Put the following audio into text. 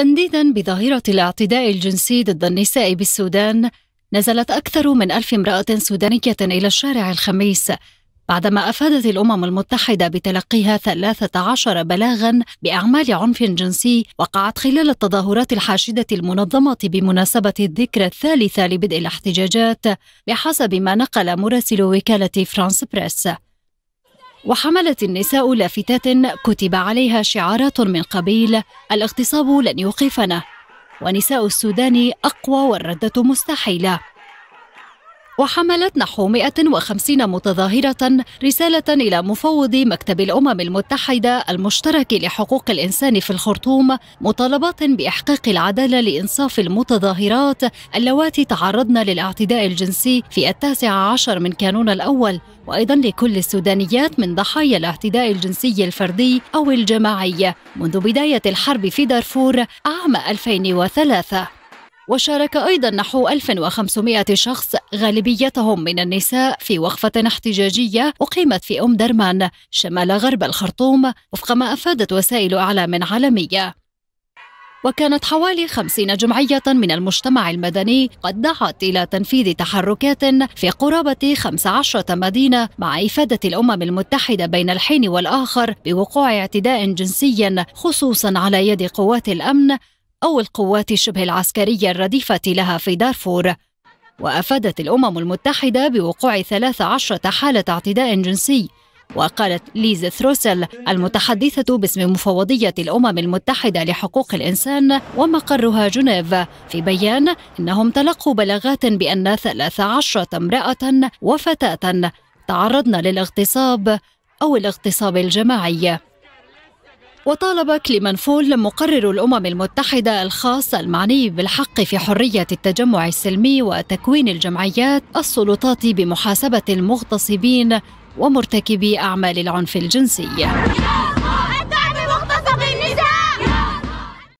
تنديدا بظاهرة الاعتداء الجنسي ضد النساء بالسودان نزلت أكثر من ألف امرأة سودانية إلى الشارع الخميس بعدما أفادت الأمم المتحدة بتلقيها 13 بلاغا بأعمال عنف جنسي وقعت خلال التظاهرات الحاشدة المنظمة بمناسبة الذكرى الثالثة لبدء الاحتجاجات بحسب ما نقل مراسل وكالة فرانس بريس وحملت النساء لافتات كتب عليها شعارات من قبيل الاغتصاب لن يوقفنا ونساء السودان اقوى والرده مستحيله وحملت نحو 150 متظاهرة رسالة إلى مفوض مكتب الأمم المتحدة المشترك لحقوق الإنسان في الخرطوم مطالبات بإحقاق العدالة لإنصاف المتظاهرات اللواتي تعرضن للاعتداء الجنسي في التاسع عشر من كانون الأول وأيضا لكل السودانيات من ضحايا الاعتداء الجنسي الفردي أو الجماعي منذ بداية الحرب في دارفور عام 2003 وشارك أيضا نحو 1500 شخص غالبيتهم من النساء في وقفة احتجاجية أقيمت في أم درمان شمال غرب الخرطوم وفق ما أفادت وسائل أعلام عالمية وكانت حوالي خمسين جمعية من المجتمع المدني قد دعت إلى تنفيذ تحركات في قرابة 15 مدينة مع إفادة الأمم المتحدة بين الحين والآخر بوقوع اعتداء جنسي خصوصا على يد قوات الأمن أو القوات شبه العسكرية الرديفة لها في دارفور وأفادت الأمم المتحدة بوقوع 13 حالة اعتداء جنسي وقالت ليز ثروسل المتحدثة باسم مفوضية الأمم المتحدة لحقوق الإنسان ومقرها جنيف في بيان إنهم تلقوا بلاغات بأن 13 امرأة وفتاة تعرضن للاغتصاب أو الاغتصاب الجماعي وطالب كليمان فول مقرر الأمم المتحدة الخاص المعني بالحق في حرية التجمع السلمي وتكوين الجمعيات السلطات بمحاسبة المغتصبين ومرتكبي أعمال العنف الجنسي